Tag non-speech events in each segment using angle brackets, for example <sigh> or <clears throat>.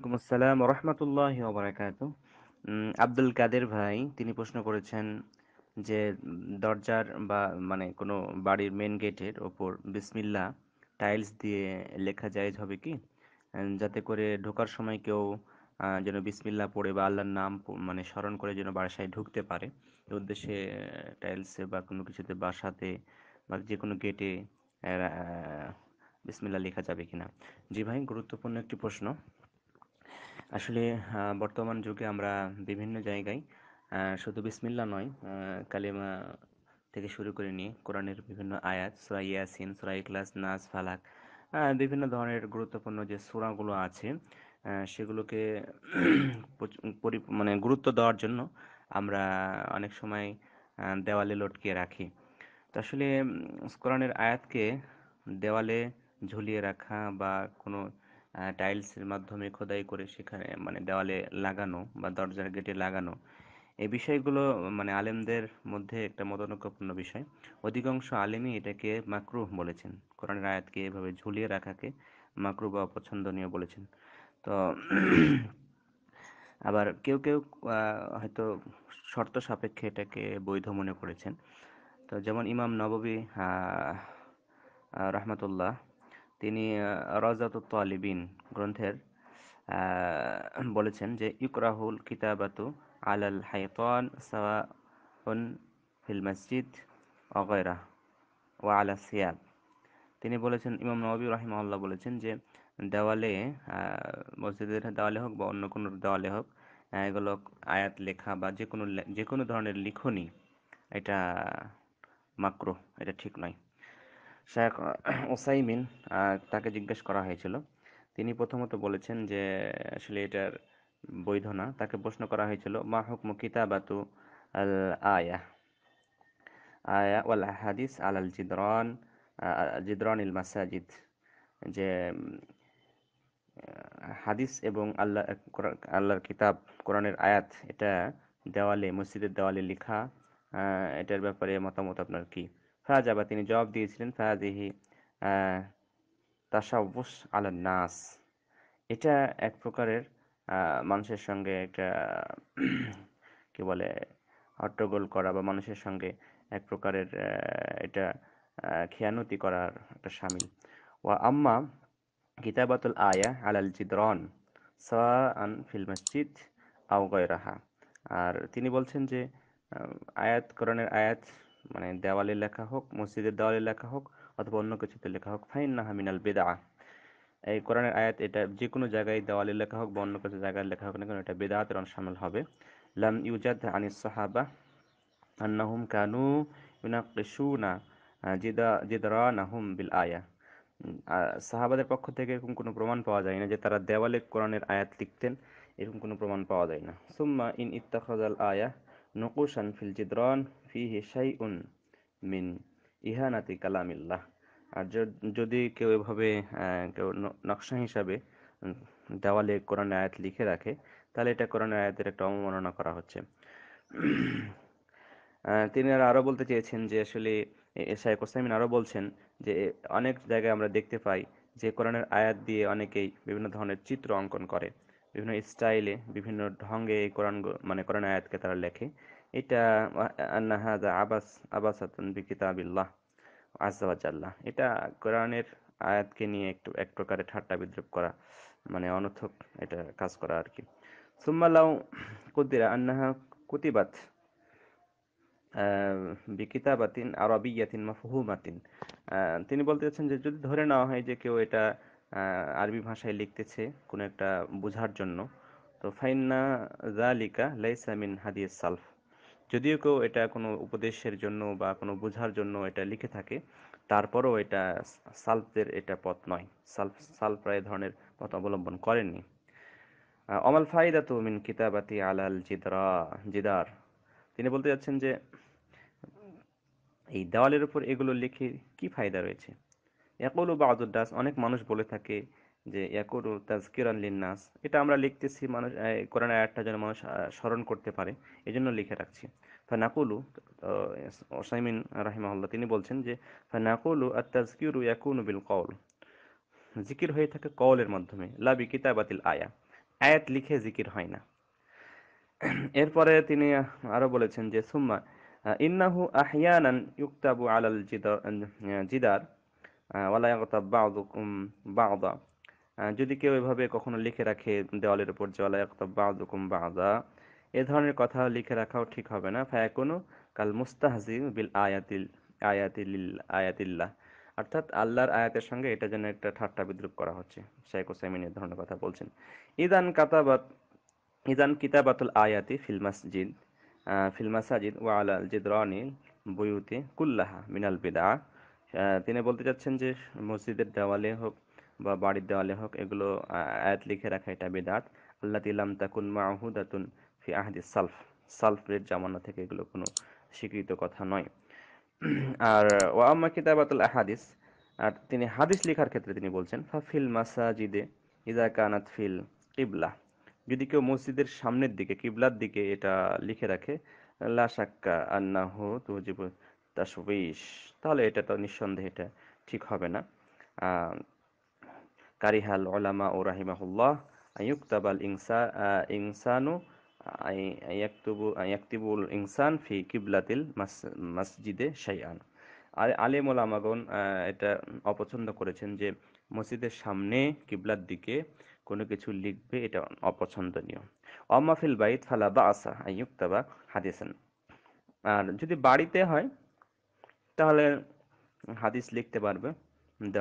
ওয়ালাইকুম আসসালাম রহমতুল্লাহ ওবরাকাত আব্দুল কাদের ভাই তিনি প্রশ্ন করেছেন যে দরজার বা মানে কোনো বাড়ির মেন গেটের ওপর বিসমিল্লা টাইলস দিয়ে লেখা জায়েজ হবে কি যাতে করে ঢোকার সময় কেউ যেন বিসমিল্লা পড়ে বা আল্লাহর নাম মানে স্মরণ করে যেন বাসায় ঢুকতে পারে এ উদ্দেশ্যে টাইলসে বা কোনো কিছুতে বাসাতে বা যে কোনো গেটে বিসমিল্লা লেখা যাবে কিনা জি ভাই গুরুত্বপূর্ণ একটি প্রশ্ন আসলে বর্তমান যুগে আমরা বিভিন্ন জায়গায় শুধু বিসমিল্লা নয় কালিমা থেকে শুরু করে নিয়ে কোরআনের বিভিন্ন আয়াত সুরা ইয়াসিন সুরা ইখলাস নাস ফালাক বিভিন্ন ধরনের গুরুত্বপূর্ণ যে সুরাগুলো আছে সেগুলোকে মানে গুরুত্ব দেওয়ার জন্য আমরা অনেক সময় দেওয়ালে লটকিয়ে রাখি তো আসলে কোরআনের আয়াতকে দেওয়ালে ঝুলিয়ে রাখা বা কোনো টাইলসের মাধ্যমে খোদাই করে সেখানে মানে দেওয়ালে লাগানো বা দরজার গেটে লাগানো এই বিষয়গুলো মানে আলেমদের মধ্যে একটা মতনৈক্যপূর্ণ বিষয় অধিকাংশ আলেমই এটাকে মাকরুহ বলেছেন কোরআনের আয়াতকে এভাবে ঝুলিয়ে রাখাকে মাকরু বা অপছন্দনীয় বলেছেন তো <clears throat> আবার কেউ কেউ হয়তো শর্ত সাপেক্ষে এটাকে বৈধ মনে করেছেন তো যেমন ইমাম নববী রহমতুল্লাহ তিনি রাজাত তালিবিন গ্রন্থের বলেছেন যে ইকরাহুল কিতাবাতু আলাল হাইতান সাওয়াউন ফিল মসজিদ অগয়রা ও আলা সিয়াব তিনি বলেছেন ইমাম নবী আল্লাহ বলেছেন যে দেওয়ালে মসজিদের দেওয়ালে হোক বা অন্য কোনো দেওয়ালে হোক এগুলো আয়াত লেখা বা যে কোনো যে কোনো ধরনের লিখনই এটা মাক্রো এটা ঠিক নয় শেখ ওসাইমিন তাকে জিজ্ঞেস করা হয়েছিল তিনি প্রথমত বলেছেন যে আসলে এটার বৈধ না তাকে প্রশ্ন করা হয়েছিল মা হুকমু কিতাবাতু আল আয়া আয়া ওয়াল হাদিস আল আল জিদরন জিদরন ইল মাসাজিদ যে হাদিস এবং আল্লাহ আল্লাহর কিতাব কোরআনের আয়াত এটা দেওয়ালে মসজিদের দেওয়ালে লেখা এটার ব্যাপারে মতামত আপনার কী ফাজাবা তিনি জবাব দিয়েছিলেন ফাজিহি তাসাউস আলান নাস এটা এক প্রকারের মানুষের সঙ্গে একটা <clears throat> কি বলে হট্টগোল করা বা মানুষের সঙ্গে এক প্রকারের এটা খেয়ানতি করার একটা সামিল ওয়া আম্মা কিতাবাতুল আয়া আলাল জিদরন সান ফিল মসজিদ আউগয় রাহা আর তিনি বলছেন যে আয়াত করণের আয়াত মানে দেওয়ালে লেখা হোক মসজিদের দেওয়ালে লেখা হোক অথবা অন্য কিছুতে লেখা হোক ফাইন না হামিনাল বেদা এই কোরআনের আয়াত এটা যে কোনো জায়গায় দেওয়ালে লেখা হোক বা অন্য কিছু জায়গায় লেখা হোক না কেন এটা বেদাতের অনসামিল হবে লাম ইউজাদ আনিস সাহাবা আন্নাহুম কানু ইউনা না জিদা জিদরানাহুম বিল আয়া সাহাবাদের পক্ষ থেকে এরকম কোনো প্রমাণ পাওয়া যায় না যে তারা দেওয়ালে কোরআনের আয়াত লিখতেন এরকম কোনো প্রমাণ পাওয়া যায় না সুম্মা ইন ইত্তাখাজাল আয়া নকুশান ফিল জিদ্রন ফিহি উন মিন ইহানাতি কালামিল্লাহ আর যদি কেউ এভাবে কেউ নকশা হিসাবে দেওয়ালে কোরআন আয়াত লিখে রাখে তাহলে এটা কোরআন আয়াতের একটা অবমাননা করা হচ্ছে তিনি আরও বলতে চেয়েছেন যে আসলে শাহেক কোসাইমিন আরও বলছেন যে অনেক জায়গায় আমরা দেখতে পাই যে কোরআনের আয়াত দিয়ে অনেকেই বিভিন্ন ধরনের চিত্র অঙ্কন করে বিভিন্ন স্টাইলে বিভিন্ন ঢঙ্গে এই কোরআন মানে কোরআন আয়াতকে তারা লেখে এটা আন্নাহাজা আবাস আবাসাতুন বিকিতাবিল্লাহ আজাল্লাহ এটা কোরআনের আয়াতকে নিয়ে একটু এক প্রকারে ঠাট্টা বিদ্রুপ করা মানে অনর্থক এটা কাজ করা আর কি সুম্মালাউ কুদ্দিরা আন্নাহা কুতিবাত বিকিতাবাতিন আরবিয়াতিন মাফহুমাতিন তিনি বলতে চাচ্ছেন যে যদি ধরে নেওয়া হয় যে কেউ এটা আরবি ভাষায় লিখতেছে কোনো একটা বোঝার জন্য তো ফাইন্না জালিকা লাইসামিন হাদিস সালফ যদিও কেউ এটা কোনো উপদেশের জন্য বা কোনো বোঝার জন্য এটা লিখে থাকে তারপরও এটা সালফদের এটা পথ নয় সালফ সালফ এ ধরনের পথ অবলম্বন করেননি অমাল ফাইদা তো মিন কিতাবাতি আলাল জিদরা জিদার তিনি বলতে যাচ্ছেন যে এই দেওয়ালের উপর এগুলো লিখে কি ফায়দা রয়েছে ইয়াকুল দাস অনেক মানুষ বলে থাকে যে ইয়াকুরু তাজকিরান লিন্নাস এটা আমরা লিখতেছি মানুষ কোরআন আয়াতটা যেন মানুষ স্মরণ করতে পারে এই জন্য লিখে রাখছি ফানাকুলু ওসাইমিন রাহিমহল্লা তিনি বলছেন যে ফানাকুলু আর তাজকিরু একুন বিল কৌল জিকির হয়ে থাকে কৌলের মাধ্যমে লাবি কিতাবাতিল আয়া আয়াত লিখে জিকির হয় না এরপরে তিনি আরো বলেছেন যে সুম্মা ইন্নাহু আহিয়ানান ইউক্তাবু আলাল জিদার জিদার যদি কেউ এভাবে কখনো লিখে রাখে দেওয়ালের উপর যে ওয়ালা ইয়াগতাব বা'দুকুম বা'দা এ ধরনের কথা লিখে রাখাও ঠিক হবে না কোনো কাল মুস্তাহি বিল আয়াতিল আয়াতিল আয়াতিল্লাহ অর্থাৎ আল্লাহর আয়াতের সঙ্গে এটা যেন একটা ঠাট্টা বিদ্রুপ করা হচ্ছে শেখ হোসাইমিন এ ধরনের কথা বলছেন ইদান কাতাবাত ইদান কিতাবাতুল আয়াতি ফিল মাসজিদ ফিল মাসাজিদ ওয়া আলাল জিদরানি বুয়ুতি কুল্লাহা মিনাল বিদা তিনি বলতে চাচ্ছেন যে মসজিদের দেওয়ালে হোক বা বাড়ির দেওয়ালে হোক এগুলো আয়াত লিখে রাখা এটা বেদাত আল্লাহ তিলাম তাকুন মাহুদাতুন ফি আহদি সালফ সালফের জামানা থেকে এগুলো কোনো স্বীকৃত কথা নয় আর ওয়াম্মা কিতাবাতুল আহাদিস আর তিনি হাদিস লেখার ক্ষেত্রে তিনি বলছেন ফাফিল মাসাজিদে ইজা কানাত ফিল কিবলা যদি কেউ মসজিদের সামনের দিকে কিবলার দিকে এটা লিখে রাখে লাশাক্কা আন্না হো তুজিব তাসবিশ তাহলে এটা তো নিঃসন্দেহে এটা ঠিক হবে না কারিহাল ওলামা ও রাহিমাহুল্লাহ ইউক্তাবাল ইনসা ইনসানু ইয়াকতিবুল ইনসান ফি কিবলাতিল মসজিদে শাইয়ান আর আলে আমাগন এটা অপছন্দ করেছেন যে মসজিদের সামনে কিবলার দিকে কোনো কিছু লিখবে এটা অপছন্দনীয় অমাফিল বাইত ফালা বা আসা ইউক্তাবা হাদিসান আর যদি বাড়িতে হয় তাহলে হাদিস লিখতে পারবে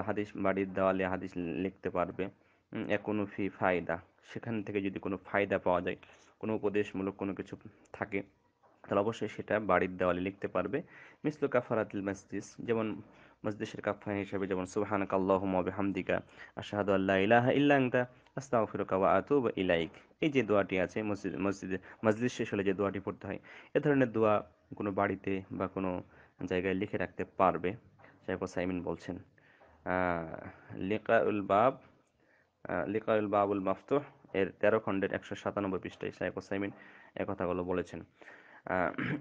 হাদিস বাড়ির দেওয়ালে হাদিস লিখতে পারবে কোনো ফি ফায়দা সেখান থেকে যদি কোনো ফায়দা পাওয়া যায় কোনো উপদেশমূলক কোনো কিছু থাকে তাহলে অবশ্যই সেটা বাড়ির দেওয়ালে লিখতে পারবে মিসলু কাফারাতিল মসজিদ যেমন মসজিদের কাফা হিসেবে যেমন সুবাহানক আল্লাহমদিকা আশাহাদ আল্লাহ ইলাহা ইল্লাংটা আস্তাও ফিরকা ওয়া আতুব ইলাইক এই যে দোয়াটি আছে মসজিদ মসজিদে মসজিদ শেষ হলে যে দোয়াটি পড়তে হয় এ ধরনের দোয়া কোনো বাড়িতে বা কোনো জায়গায় লিখে রাখতে পারবে শেখ সাইমিন বলছেন লিকাউল বাব লিকাউল বাবুল মাফতুহ এর তেরো খণ্ডের একশো সাতানব্বই পৃষ্ঠায় শেখ সাইমিন একথাগুলো বলেছেন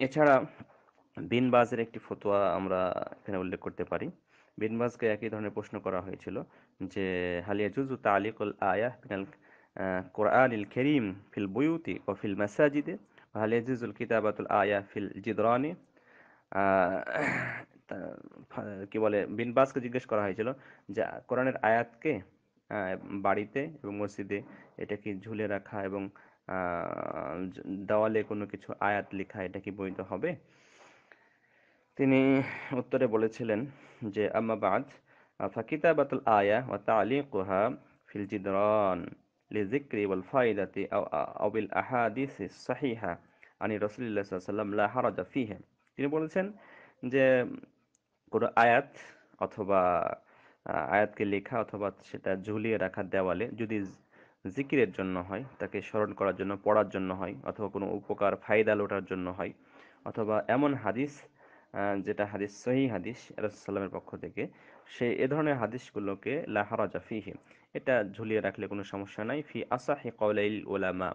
এছাড়া বিনবাজের একটি ফতোয়া আমরা এখানে উল্লেখ করতে পারি বিনবাজকে একই ধরনের প্রশ্ন করা হয়েছিল যে হালিয়া জুজু তালিকুল আয়াহ ফিনাল কোরআনিল খেরিম ফিল বইউতি ও ফিল মাসাজিদে হালিয়া জুজুল কিতাবাতুল আয়া ফিল জিদরানি কি বলে বিনবাসকে জিজ্ঞেস করা হয়েছিল যে কোরআনের আয়াতকে বাড়িতে এবং মসজিদে এটা কি ঝুলে রাখা এবং দেওয়ালে কোনো কিছু আয়াত লেখা এটা কি বৈধ হবে তিনি উত্তরে বলেছিলেন যে আম্মাবাদ বাতুল আয়া ও তালিকুহা ফিল জিদরান লিযিকরি ওয়াল ফায়দাতি আও বিল আহাদিসিস সাহিহা আনি রাসূলুল্লাহ সাল্লাম লা হারাজা তিনি বলেছেন যে কোনো আয়াত অথবা আয়াতকে লেখা অথবা সেটা ঝুলিয়ে রাখার দেওয়ালে যদি জিকিরের জন্য হয় তাকে স্মরণ করার জন্য পড়ার জন্য হয় অথবা কোনো উপকার ফায়দা লোটার জন্য হয় অথবা এমন হাদিস যেটা হাদিস সহি হাদিস আলাহামের পক্ষ থেকে সে এ ধরনের হাদিসগুলোকে লাহারাজা ফিহি এটা ঝুলিয়ে রাখলে কোনো সমস্যা নাই ফি আসাহি কলাইল ওলামা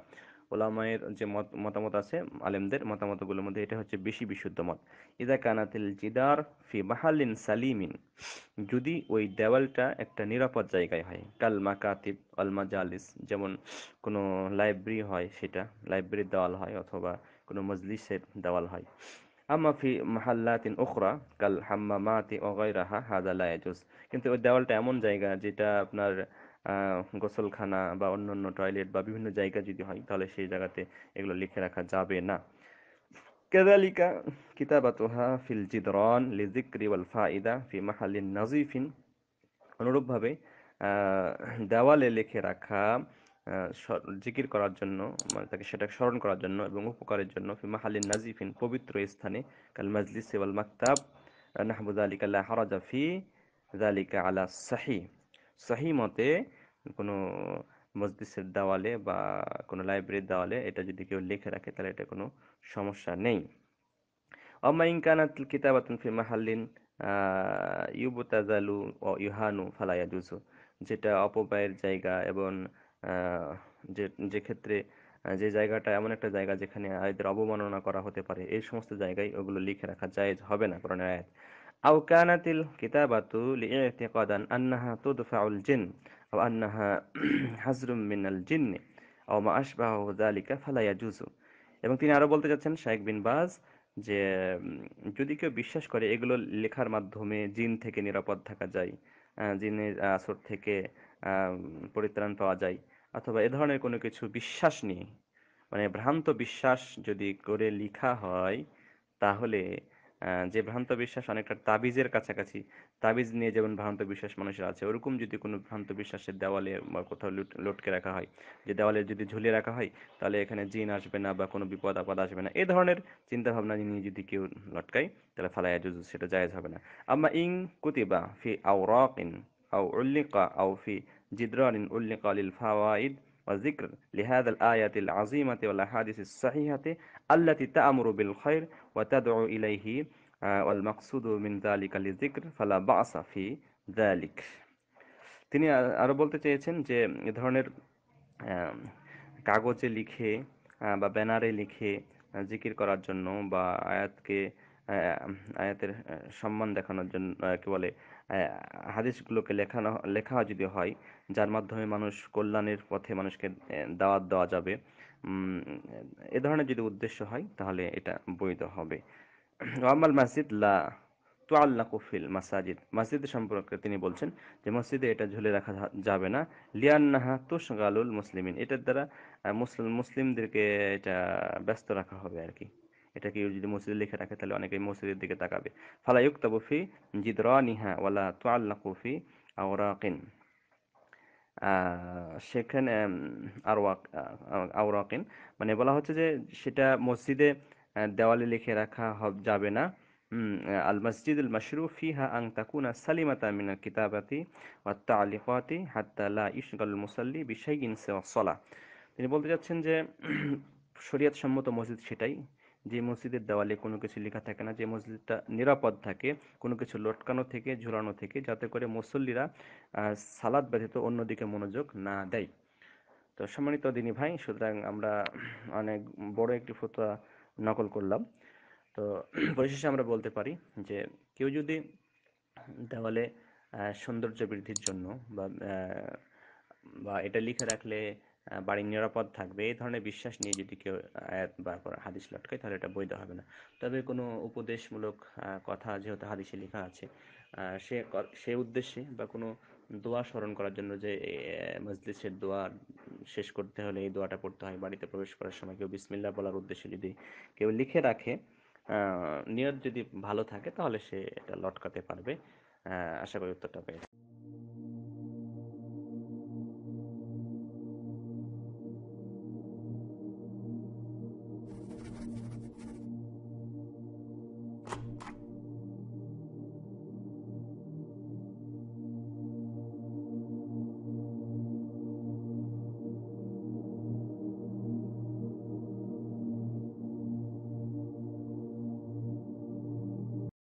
ওলামায়ের যে মত মতামত আছে আলেমদের মতামতগুলোর মধ্যে এটা হচ্ছে বেশি বিশুদ্ধ মত ইদা কানাতিল জিদার ফি মাহালিন সালিমিন যদি ওই দেওয়ালটা একটা নিরাপদ জায়গায় হয় কাল মাকাতিব আলমা জালিস যেমন কোনো লাইব্রেরি হয় সেটা লাইব্রেরির দেওয়াল হয় অথবা কোনো মজলিসের দেওয়াল হয় আম্মা ফি মাহাল্লাতিন ওখরা কাল হাম্মা ওগাই রাহা হাদা লায়াজুজ কিন্তু ওই দেওয়ালটা এমন জায়গা যেটা আপনার গোসলখানা বা অন্যান্য টয়লেট বা বিভিন্ন জায়গা যদি হয় তাহলে সেই জায়গাতে এগুলো লিখে রাখা যাবে না কেদালিকা কিতাবাতোহা ফিল জিদরন লিজিক্রি ওয়াল ফাইদা ফি মাহালিন নাজিফিন অনুরূপভাবে দেওয়ালে লিখে রাখা জিকির করার জন্য মানে তাকে সেটা স্মরণ করার জন্য এবং উপকারের জন্য ফি হালিন নাজিফিন পবিত্র স্থানে কাল মাজলিস ওয়াল মাকতাব নাহবুদ আলিকা আল্লাহ ফি জালিকা আলা সাহি সহি মতে কোনো মসজিদের দেওয়ালে বা কোনো লাইব্রেরির দেওয়ালে এটা যদি কেউ লিখে রাখে তাহলে এটা কোনো সমস্যা নেই অমাইন কানাত কিতাবাতুন ফি মাহাল্লিন ইউবুতাজালু ও ইউহানু যেটা অপব্যয়ের জায়গা এবং যে যে ক্ষেত্রে যে জায়গাটা এমন একটা জায়গা যেখানে আয়তের অবমাননা করা হতে পারে এই সমস্ত জায়গায় ওগুলো লিখে রাখা জায়েজ হবে না কোরআনের আয়াত আউ কানাতিল কিতাবাতু লি'তিকাদান আন্নাহা তুদফাউল জিন আও আন্নাহা হাজরুম মিনাল জিন্নি আও মা আশবাহু যালিকা ফালা ইয়াজুজু এবং তিনি আরো বলতে যাচ্ছেন শাইখ বিন বাজ যে যদি কেউ বিশ্বাস করে এগুলো লেখার মাধ্যমে জিন থেকে নিরাপদ থাকা যায় জিনের আসর থেকে পরিত্রাণ পাওয়া যায় অথবা এ ধরনের কোনো কিছু বিশ্বাস নিয়ে মানে ভ্রান্ত বিশ্বাস যদি করে লিখা হয় তাহলে যে ভ্রান্ত বিশ্বাস অনেকটা তাবিজের কাছাকাছি তাবিজ নিয়ে যেমন ভ্রান্ত বিশ্বাস মানুষের আছে ওরকম যদি কোনো ভ্রান্ত বিশ্বাসের দেওয়ালে বা কোথাও লটকে রাখা হয় যে দেওয়ালে যদি ঝুলিয়ে রাখা হয় তাহলে এখানে জিন আসবে না বা কোনো বিপদ আপদ আসবে না এ ধরনের চিন্তাভাবনা নিয়ে যদি কেউ লটকায় তাহলে ফালাইয়া জুজু সেটা জায়েজ হবে না আম্মা ইং কুতিবা ফি আউ রক ইন আউ উল্লিকা আউ ফি জিদ্রান ইন উল্লিকা লিল ফাওয়াইদ وذكر لهذا الآية العظيمة والأحاديث الصحيحة التي تأمر بالخير وتدعو إليه والمقصود من ذلك للذكر فلا بعث في ذلك তিনি আরো বলতে চেয়েছেন যে এ ধরনের কাগজে লিখে বা ব্যানারে লিখে জিকির করার জন্য বা আয়াতকে আয়াতের সম্মান দেখানোর জন্য কি বলে হাদিসগুলোকে লেখানো লেখা যদি হয় যার মাধ্যমে মানুষ কল্যাণের পথে মানুষকে দাওয়াত দেওয়া যাবে এ ধরনের যদি উদ্দেশ্য হয় তাহলে এটা বৈধ হবে ওয়ামাল মসজিদ লা তোয়াল্লাকু ফিল মাসাজিদ মসজিদ সম্পর্কে তিনি বলছেন যে মসজিদে এটা ঝুলে রাখা যাবে না লিয়ান্নাহা তুসগালুল মুসলিমিন এটার দ্বারা মুসলিম মুসলিমদেরকে এটা ব্যস্ত রাখা হবে আর কি এটাকে যদি মসজিদে লিখে রাখে তাহলে অনেকেই মসজিদের দিকে তাকাবে ফালাইক তাবফি জিদর নিহা ওয়ালা তোয়াল্লা কফি আওরাকিন সেখানে আরওয়াক আওরাকিন মানে বলা হচ্ছে যে সেটা মসজিদে দেওয়ালে লিখে রাখা যাবে না আল মসজিদ উল মশরু ফিহা আং তাকুনা সালিমাতা মিনাল কিতাবাতি ওয়া তালিকাতি হাত্তা লা ইশগাল মুসাল্লি বিশাইন সলা তিনি বলতে চাচ্ছেন যে <clears throat> শরীয়ত সম্মত মসজিদ সেটাই যে মসজিদের দেওয়ালে কোনো কিছু লেখা থাকে না যে মসজিদটা নিরাপদ থাকে কোনো কিছু লটকানো থেকে ঝুলানো থেকে যাতে করে মুসল্লিরা সালাদ ব্যথিত অন্যদিকে মনোযোগ না দেয় তো সম্মানিত দিনী ভাই সুতরাং আমরা অনেক বড় একটি ফতোয়া নকল করলাম তো পরিশেষে আমরা বলতে পারি যে কেউ যদি দেওয়ালে সৌন্দর্য বৃদ্ধির জন্য বা বা এটা লিখে রাখলে বাড়ি নিরাপদ থাকবে এই ধরনের বিশ্বাস নিয়ে যদি কেউ আয়াত বা হাদিস লটকায় তাহলে এটা বৈধ হবে না তবে কোনো উপদেশমূলক কথা যেহেতু হাদিসে লেখা আছে সে সে উদ্দেশ্যে বা কোনো দোয়া স্মরণ করার জন্য যে মজলিসের দোয়া শেষ করতে হলে এই দোয়াটা পড়তে হয় বাড়িতে প্রবেশ করার সময় কেউ বিসমিল্লা বলার উদ্দেশ্যে যদি কেউ লিখে রাখে নিয়ত যদি ভালো থাকে তাহলে সে এটা লটকাতে পারবে আশা করি উত্তরটা পেয়েছে